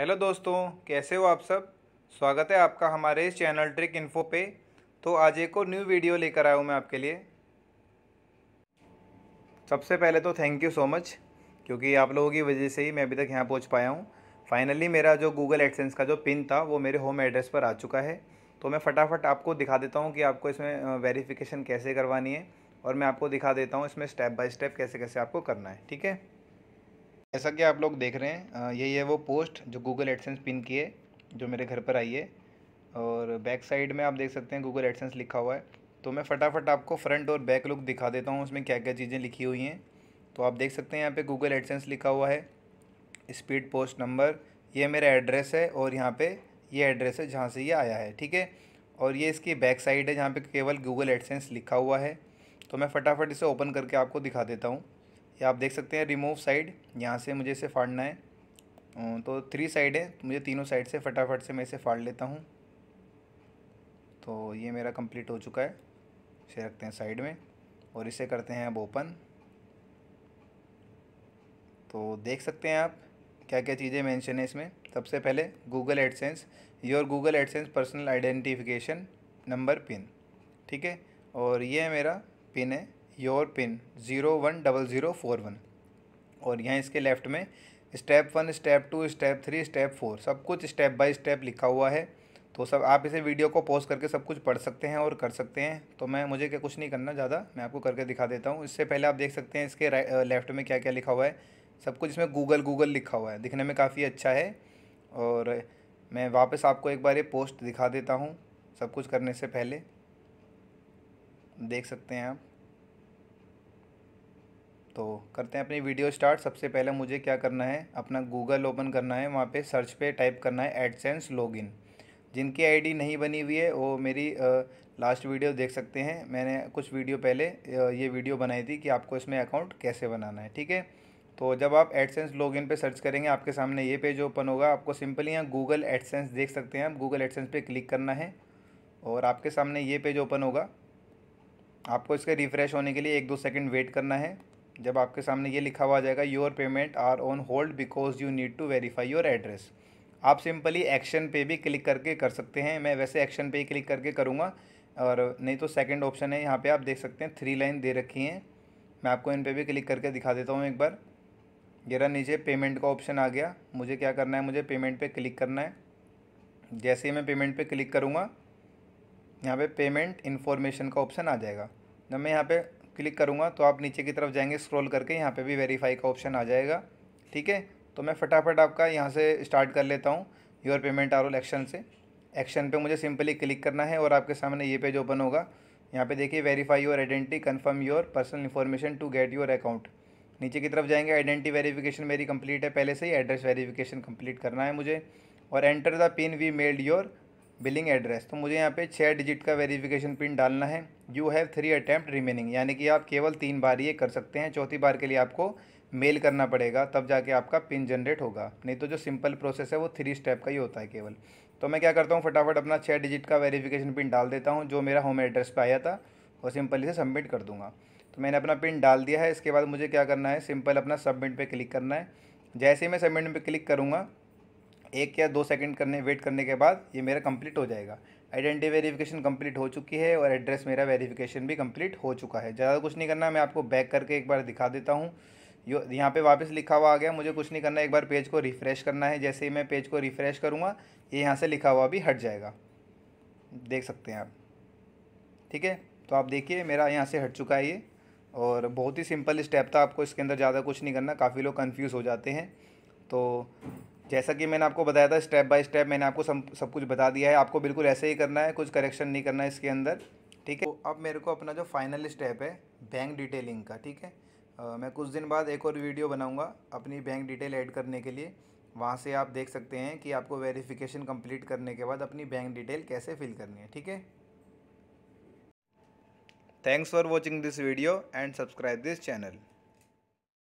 hello दोस्तों कैसे हो आप सब स्वागत है आपका हमारे इस चैनल ट्रिक इन्फो पे तो आज एक और न्यू वीडियो लेकर आया हूँ मैं आपके लिए सबसे पहले तो थैंक यू सो मच क्योंकि आप लोगों की वजह से ही मैं अभी तक यहाँ पहुँच पाया हूँ फाइनली मेरा जो गूगल एक्सेंस का जो पिन था वो मेरे होम एड्रेस पर आ चुका है तो मैं फटाफट आपको दिखा देता हूँ कि आपको इसमें वेरीफिकेशन कैसे करवानी है और मैं आपको दिखा देता हूँ इसमें स्टेप बाय स्टेप कैसे कैसे आपको करना है ठीक है जैसा कि आप लोग देख रहे हैं यही है वो पोस्ट जो गूगल एडसेंस पिन की है जो मेरे घर पर आई है और बैक साइड में आप देख सकते हैं गूगल एडसेंस लिखा हुआ है तो मैं फटाफट आपको फ्रंट और बैक लुक दिखा देता हूँ उसमें क्या क्या चीज़ें लिखी हुई हैं तो आप देख सकते हैं यहाँ पे गूगल एडसेंस लिखा हुआ है स्पीड पोस्ट नंबर ये मेरा एड्रेस है और यहाँ पर ये एड्रेस है जहाँ से ये आया है ठीक है और ये इसकी बैक साइड है जहाँ पे केवल गूगल एडसेंस लिखा हुआ है तो मैं फटाफट इसे ओपन करके आपको दिखा देता हूँ ये आप देख सकते हैं रिमूव साइड यहाँ से मुझे इसे फाड़ना है तो थ्री साइड है तो मुझे तीनों साइड से फटाफट से मैं इसे फाड़ लेता हूँ तो ये मेरा कंप्लीट हो चुका है इसे रखते हैं साइड में और इसे करते हैं अब ओपन तो देख सकते हैं आप क्या क्या चीज़ें मेंशन है इसमें सबसे पहले Google AdSense your Google AdSense personal identification number pin ठीक है और ये है मेरा पिन है your pin zero one double zero four one और यहाँ इसके लेफ्ट में step one step two step three step four सब कुछ स्टेप बाय स्टेप लिखा हुआ है तो सब आप इसे वीडियो को पॉज करके सब कुछ पढ़ सकते हैं और कर सकते हैं तो मैं मुझे क्या कुछ नहीं करना ज़्यादा मैं आपको करके दिखा देता हूँ इससे पहले आप देख सकते हैं इसके लेफ्ट में क्या क्या लिखा हुआ है सब कुछ इसमें गूगल गूगल लिखा हुआ है दिखने में काफ़ी अच्छा है और मैं वापस आपको एक बार ये पोस्ट दिखा देता हूँ सब कुछ करने से पहले देख सकते हैं आप तो करते हैं अपनी वीडियो स्टार्ट सबसे पहले मुझे क्या करना है अपना गूगल ओपन करना है वहाँ पे सर्च पे टाइप करना है एडसेंस लॉगिन जिनकी आईडी नहीं बनी हुई है वो मेरी आ, लास्ट वीडियो देख सकते हैं मैंने कुछ वीडियो पहले ये वीडियो बनाई थी कि आपको इसमें अकाउंट कैसे बनाना है ठीक है तो जब आप एडसेंस लॉगिन इन सर्च करेंगे आपके सामने ये पेज ओपन होगा आपको सिंपली यहाँ गूगल एडसेंस देख सकते हैं आप गूगल एडसेंस पर क्लिक करना है और आपके सामने ये पेज ओपन होगा आपको इसके रिफ़्रेश होने के लिए एक दो सेकंड वेट करना है जब आपके सामने ये लिखा हुआ आ जाएगा your payment are on hold because you need to verify your address आप सिंपली एक्शन पे भी क्लिक करके कर सकते हैं मैं वैसे एक्शन पे ही क्लिक करके करूँगा और नहीं तो सेकंड ऑप्शन है यहाँ पे आप देख सकते हैं थ्री लाइन दे रखी हैं मैं आपको इन पे भी क्लिक करके दिखा देता हूँ एक बार गेरा नीचे पेमेंट का ऑप्शन आ गया मुझे क्या करना है मुझे पेमेंट पे क्लिक करना है जैसे ही मैं पेमेंट पे क्लिक करूँगा यहाँ पे पेमेंट इन्फॉर्मेशन का ऑप्शन आ जाएगा जब मैं यहाँ पर क्लिक करूँगा तो आप नीचे की तरफ जाएंगे स्क्रॉल करके यहाँ पे भी वेरीफाई का ऑप्शन आ जाएगा ठीक है तो मैं फटाफट आपका यहाँ से स्टार्ट कर लेता हूँ योर पेमेंट आर एक्शन से एक्शन पे मुझे सिंपली क्लिक करना है और आपके सामने ये पेज ओपन होगा यहाँ पे देखिए verify your identity confirm your personal information to get your account नीचे की तरफ जाएंगे आइडेंटिटी वेरीफिकेशन मेरी कंप्लीट है पहले से ही एड्रेस वेरीफिकेशन कम्प्लीट करना है मुझे और enter the pin we mailed your billing address तो मुझे यहाँ पे छः डिजिट का वेरिफिकेशन पिन डालना है you have three attempts remaining यानी कि आप केवल तीन बार ये कर सकते हैं चौथी बार के लिए आपको मेल करना पड़ेगा तब जाके आपका पिन जनरेट होगा नहीं तो जो सिंपल प्रोसेस है वो थ्री स्टेप का ही होता है केवल तो मैं क्या करता हूँ फटाफट अपना छः डिजिट का वेरीफिकेशन पिन डाल देता हूँ जो मेरा होम एड्रेस पर आया था और सिंपल इसे सबमिट कर दूँगा तो मैंने अपना पिन डाल दिया है इसके बाद मुझे क्या करना है सिंपल अपना सबमिट पर क्लिक करना है जैसे ही मैं सबमिट पर क्लिक करूँगा एक या दो सेकंड करने वेट करने के बाद ये मेरा कंप्लीट हो जाएगा आइडेंटिटी वेरिफिकेशन कंप्लीट हो चुकी है और एड्रेस मेरा वेरिफिकेशन भी कंप्लीट हो चुका है ज़्यादा कुछ नहीं करना मैं आपको बैक करके एक बार दिखा देता हूँ यो यहाँ पे वापस लिखा हुआ आ गया मुझे कुछ नहीं करना एक बार पेज को रिफ़्रेश करना है जैसे ही मैं पेज को रिफ़्रेश करूँगा ये यहाँ से लिखा हुआ भी हट जाएगा देख सकते हैं आप ठीक है तो आप देखिए मेरा यहाँ से हट चुका है ये और बहुत ही सिंपल स्टेप था आपको इसके अंदर ज़्यादा कुछ नहीं करना काफ़ी लोग कन्फ्यूज़ हो जाते हैं तो जैसा कि मैंने आपको बताया था स्टेप बाय स्टेप मैंने आपको सब सब कुछ बता दिया है आपको बिल्कुल ऐसे ही करना है कुछ करेक्शन नहीं करना है इसके अंदर ठीक है तो अब मेरे को अपना जो फाइनल स्टेप है बैंक डिटेलिंग का ठीक है आ, मैं कुछ दिन बाद एक और वीडियो बनाऊँगा अपनी बैंक डिटेल ऐड करने के लिए वहाँ से आप देख सकते हैं कि आपको वेरीफिकेशन कम्प्लीट करने के बाद अपनी बैंक डिटेल कैसे फिल करनी है ठीक है thanks for watching this video and subscribe this channel